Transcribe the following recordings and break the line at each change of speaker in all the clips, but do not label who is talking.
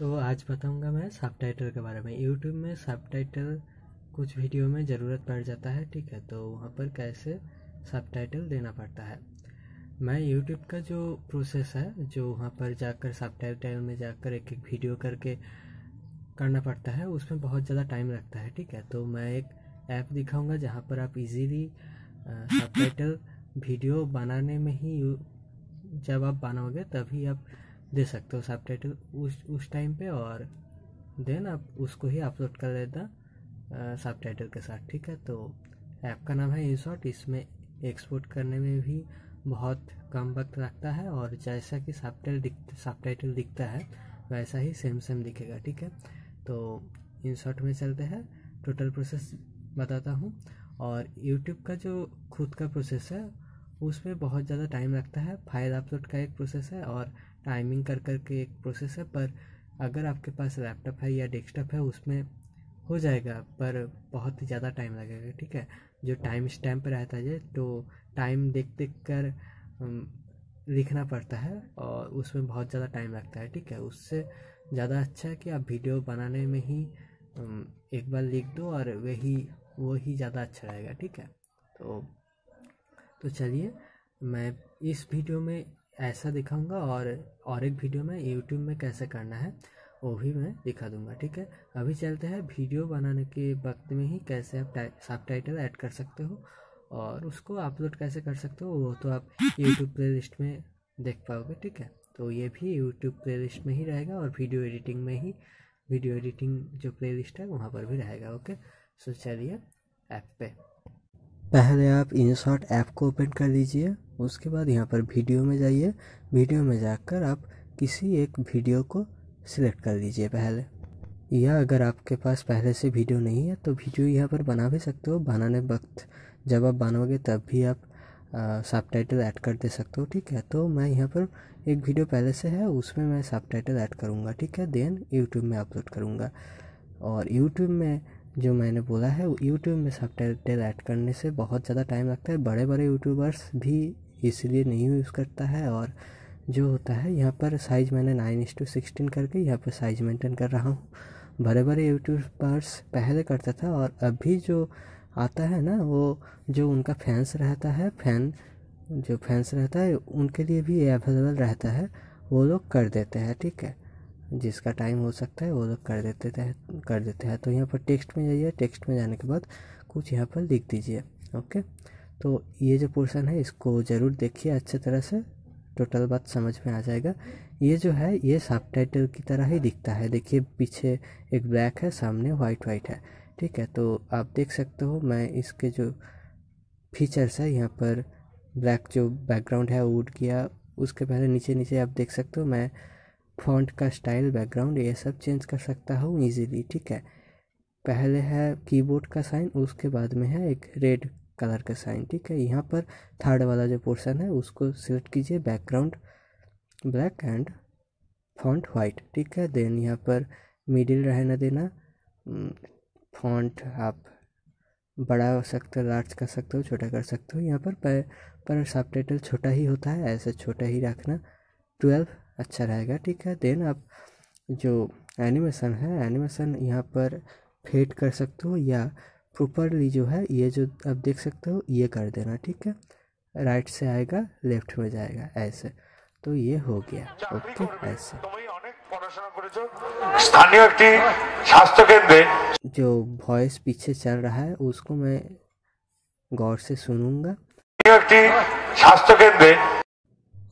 तो आज बताऊंगा मैं सब के बारे में यूट्यूब में सब कुछ वीडियो में ज़रूरत पड़ जाता है ठीक है तो वहाँ पर कैसे सब देना पड़ता है मैं यूट्यूब का जो प्रोसेस है जो वहाँ पर जाकर सब में जाकर एक एक वीडियो करके करना पड़ता है उसमें बहुत ज़्यादा टाइम लगता है ठीक है तो मैं एक ऐप दिखाऊंगा जहाँ पर आप इजीली सब वीडियो बनाने में ही जब आप बनाओगे तभी आप दे सकते हो सब टाइटल उस उस टाइम पे और देन आप उसको ही अपलोड कर देता सब टाइटल के साथ ठीक है तो ऐप का नाम है शॉर्ट इसमें एक्सपोर्ट करने में भी बहुत कम वक्त लगता है और जैसा कि सब टाइटल दिख सब टाइटल दिखता है वैसा ही सेम सेम दिखेगा ठीक है तो इन शॉर्ट में चलते हैं टोटल प्रोसेस बताता हूँ और यूट्यूब का जो खुद का प्रोसेस है उसमें बहुत ज़्यादा टाइम लगता है फाइल अपलोड का एक प्रोसेस है और टाइमिंग कर कर के एक प्रोसेस है पर अगर आपके पास लैपटॉप है या डेस्कटॉप है उसमें हो जाएगा पर बहुत ही ज़्यादा टाइम लगेगा ठीक है जो टाइम स्टैम्प रहता है तो टाइम देख देख कर लिखना पड़ता है और उसमें बहुत ज़्यादा टाइम लगता है ठीक है उससे ज़्यादा अच्छा है कि आप वीडियो बनाने में ही एक बार लिख दो और वही वो ही ज़्यादा अच्छा रहेगा ठीक है तो तो चलिए मैं इस वीडियो में ऐसा दिखाऊंगा और और एक वीडियो में यूट्यूब में कैसे करना है वो भी मैं दिखा दूंगा ठीक है अभी चलते हैं वीडियो बनाने के वक्त में ही कैसे आप सब टाइटल ऐड कर सकते हो और उसको अपलोड कैसे कर सकते हो वो तो आप यूट्यूब प्ले में देख पाओगे ठीक है तो ये भी यूट्यूब प्ले में ही रहेगा और वीडियो एडिटिंग में ही वीडियो एडिटिंग जो प्ले है वहाँ पर भी रहेगा ओके सो चलिए ऐप पे पहले आप इन ऐप को ओपन कर लीजिए उसके बाद यहाँ पर वीडियो में जाइए वीडियो में जाकर आप किसी एक वीडियो को सिलेक्ट कर लीजिए पहले या अगर आपके पास पहले से वीडियो नहीं है तो वीडियो यहाँ पर बना भी सकते हो बनाने वक्त जब आप बनाओगे तब भी आप सब टाइटल ऐड कर दे सकते हो ठीक है तो मैं यहाँ पर एक वीडियो पहले से है उसमें मैं सब टाइटल ऐड करूँगा ठीक है देन यूट्यूब में अपलोड करूँगा और यूट्यूब में जो मैंने बोला है यूट्यूब में सब टाइटल ऐड करने से बहुत ज़्यादा टाइम लगता है बड़े बड़े यूट्यूबर्स भी इसलिए नहीं यूज़ करता है और जो होता है यहाँ पर साइज़ मैंने नाइन इंस टू सिक्सटीन करके यहाँ पर साइज़ मेंटेन कर रहा हूँ बड़े बड़े यूट्यूबर्स पहले करता था और अभी जो आता है ना वो जो उनका फैंस रहता है फैन जो फैंस रहता है उनके लिए भी अवेलेबल रहता है वो लोग कर देते हैं ठीक है जिसका टाइम हो सकता है वो लोग कर देते हैं कर देते हैं तो यहाँ पर टेक्स्ट में जाइए टेक्स्ट में जाने के बाद कुछ यहाँ पर लिख दीजिए ओके तो ये जो पोर्शन है इसको ज़रूर देखिए अच्छे तरह से टोटल बात समझ में आ जाएगा ये जो है ये सब टाइटल की तरह ही दिखता है देखिए पीछे एक ब्लैक है सामने वाइट वाइट है ठीक है तो आप देख सकते हो मैं इसके जो फीचर्स है यहाँ पर ब्लैक जो बैकग्राउंड है वुड किया उसके पहले नीचे नीचे आप देख सकते हो मैं फॉन्ट का स्टाइल बैकग्राउंड ये सब चेंज कर सकता हूँ ईजीली ठीक है पहले है कीबोर्ड का साइन उसके बाद में है एक रेड कलर का साइन ठीक है यहाँ पर थर्ड वाला जो पोर्शन है उसको सिलेक्ट कीजिए background black and font white ठीक है देन यहाँ पर मिडिल रहने देना फॉन्ट hmm, आप बड़ा हो सकते हो लार्ज कर सकते हो छोटा कर सकते हो यहाँ पर पर, पर सब टाइटल छोटा ही होता है ऐसे छोटा ही रखना ट्वेल्व अच्छा रहेगा ठीक है देन आप जो एनिमेशन है एनिमेशन यहाँ पर फेड कर सकते हो या प्रॉपरली जो है ये जो आप देख सकते हो ये कर देना ठीक है राइट से आएगा लेफ्ट में जाएगा ऐसे तो ये हो गया ओके ऐसे स्थानीय स्वास्थ्य केंद्र जो वॉइस पीछे चल रहा है उसको मैं गौर से सुनूंगा स्वास्थ्य केंद्र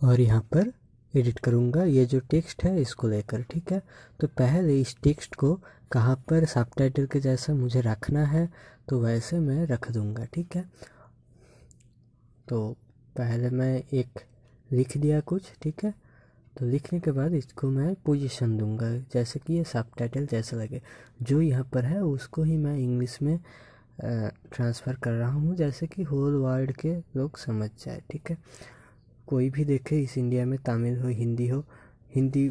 और यहाँ पर एडिट करूँगा ये जो टेक्स्ट है इसको लेकर ठीक है तो पहले इस टेक्स्ट को कहाँ पर सब के जैसा मुझे रखना है तो वैसे मैं रख दूँगा ठीक है तो पहले मैं एक लिख दिया कुछ ठीक है तो लिखने के बाद इसको मैं पोजीशन दूंगा जैसे कि ये सब टाइटल जैसा लगे जो यहाँ पर है उसको ही मैं इंग्लिश में ट्रांसफ़र कर रहा हूँ जैसे कि होल वर्ल्ड के लोग समझ जाए ठीक है कोई भी देखे इस इंडिया में तमिल हो हिंदी हो हिंदी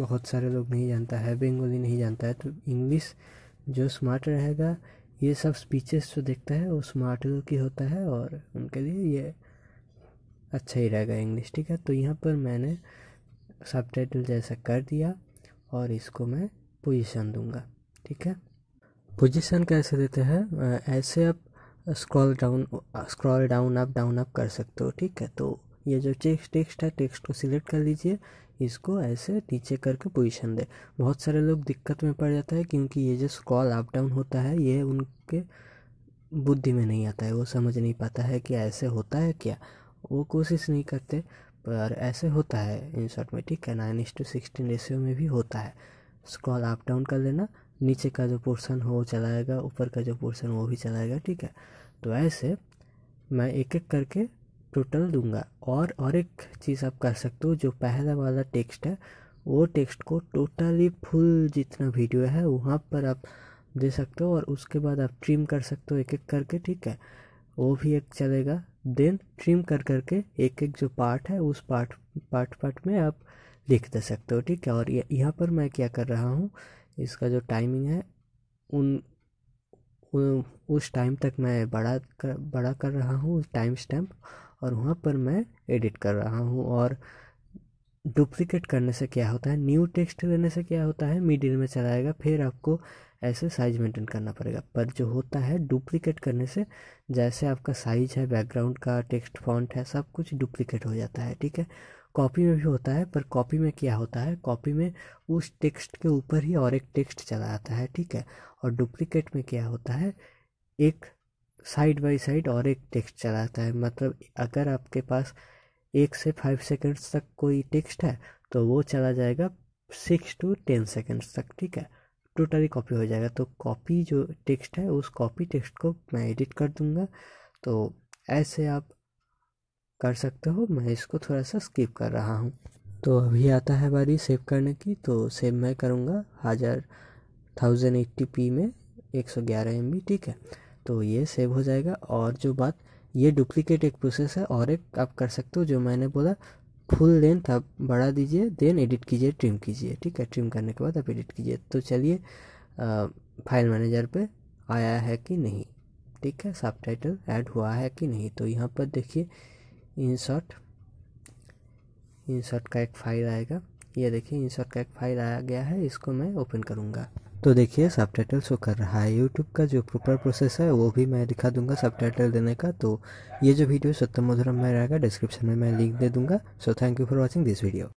बहुत सारे लोग नहीं जानता है बंगाली नहीं जानता है तो इंग्लिश जो स्मार्ट रहेगा ये सब स्पीचेस जो देखता है वो स्मार्ट लोग ही होता है और उनके लिए ये अच्छा ही रहेगा इंग्लिश ठीक है तो यहाँ पर मैंने सब टाइटल जैसा कर दिया और इसको मैं पोजिशन दूँगा ठीक है पोजिशन कैसे देते हैं ऐसे आप scroll down scroll down up down up कर सकते हो ठीक है तो ये जो टेक्स्ट है टेक्स्ट को सिलेक्ट कर लीजिए इसको ऐसे नीचे करके पोजीशन दे बहुत सारे लोग दिक्कत में पड़ जाता है क्योंकि ये जो स्क्रॉल अप डाउन होता है ये उनके बुद्धि में नहीं आता है वो समझ नहीं पाता है कि ऐसे होता है क्या वो कोशिश नहीं करते पर ऐसे होता है इन शॉर्ट में ठीक है नाइन टू सिक्सटीन रेशियो में भी होता है स्क्रॉल अप डाउन कर लेना नीचे का जो पोर्शन हो वो चलाएगा ऊपर का जो पोर्शन वो भी चलाएगा ठीक है तो ऐसे मैं एक एक करके टोटल दूंगा और और एक चीज़ आप कर सकते हो जो पहला वाला टेक्स्ट है वो टेक्स्ट को टोटली फुल जितना वीडियो है वहाँ पर आप दे सकते हो और उसके बाद आप ट्रिम कर सकते हो एक एक करके ठीक है वो भी एक चलेगा देन ट्रिम कर करके एक एक जो पार्ट है उस पार्ट पार्ट पार्ट में आप लिख दे सकते हो ठीक है और यहाँ पर मैं क्या कर रहा हूँ इसका जो टाइमिंग है उन उस टाइम तक मैं बड़ा कर बड़ा कर रहा हूँ टाइम स्टैम्प और वहाँ पर मैं एडिट कर रहा हूँ और डुप्लिकेट करने से क्या होता है न्यू टेक्स्ट लेने से क्या होता है मीडियम में चला जाएगा फिर आपको ऐसे साइज मेंटेन करना पड़ेगा पर जो होता है डुप्लीकेट करने से जैसे आपका साइज है बैकग्राउंड का टेक्स्ट फॉन्ट है सब कुछ डुप्लीकेट हो जाता है ठीक है कॉपी में भी होता है पर कॉपी में क्या होता है कॉपी में उस टेक्स्ट के ऊपर ही और एक टेक्स्ट चला आता है ठीक है और डुप्लीकेट में क्या होता है एक साइड बाय साइड और एक टेक्स्ट चलाता है मतलब अगर आपके पास एक से फाइव सेकेंड्स तक कोई टेक्स्ट है तो वो चला जाएगा सिक्स टू टेन सेकेंड्स तक ठीक है टोटली कॉपी हो जाएगा तो कॉपी जो टेक्स्ट है उस कॉपी टेक्स्ट को मैं एडिट कर दूंगा तो ऐसे आप कर सकते हो मैं इसको थोड़ा सा स्किप कर रहा हूँ तो अभी आता है बारी सेव करने की तो सेव मैं करूँगा हज़ार थाउजेंड एट्टी पी में एक सौ ग्यारह एम बी ठीक है तो ये सेव हो जाएगा और जो बात ये डुप्लीकेट एक प्रोसेस है और एक आप कर सकते हो जो मैंने बोला फुल लेंथ आप बढ़ा दीजिए देन एडिट कीजिए ट्रिम कीजिए ठीक है ट्रिम करने के बाद आप एडिट कीजिए तो चलिए फाइल मैनेजर पे आया है कि नहीं ठीक है सब टाइटल ऐड हुआ है कि नहीं तो यहाँ पर देखिए इंसर्ट इंसर्ट का एक फाइल आएगा ये देखिए इंसर्ट का एक फाइल आया गया है इसको मैं ओपन करूँगा तो देखिए सब टाइटल शो कर रहा है यूट्यूब का जो प्रॉपर प्रोसेस है वो भी मैं दिखा दूंगा सब टाइटल देने का तो ये जो वीडियो सत्यम मधुरम में रहेगा डिस्क्रिप्शन में मैं लिंक दे दूंगा so thank you for watching this video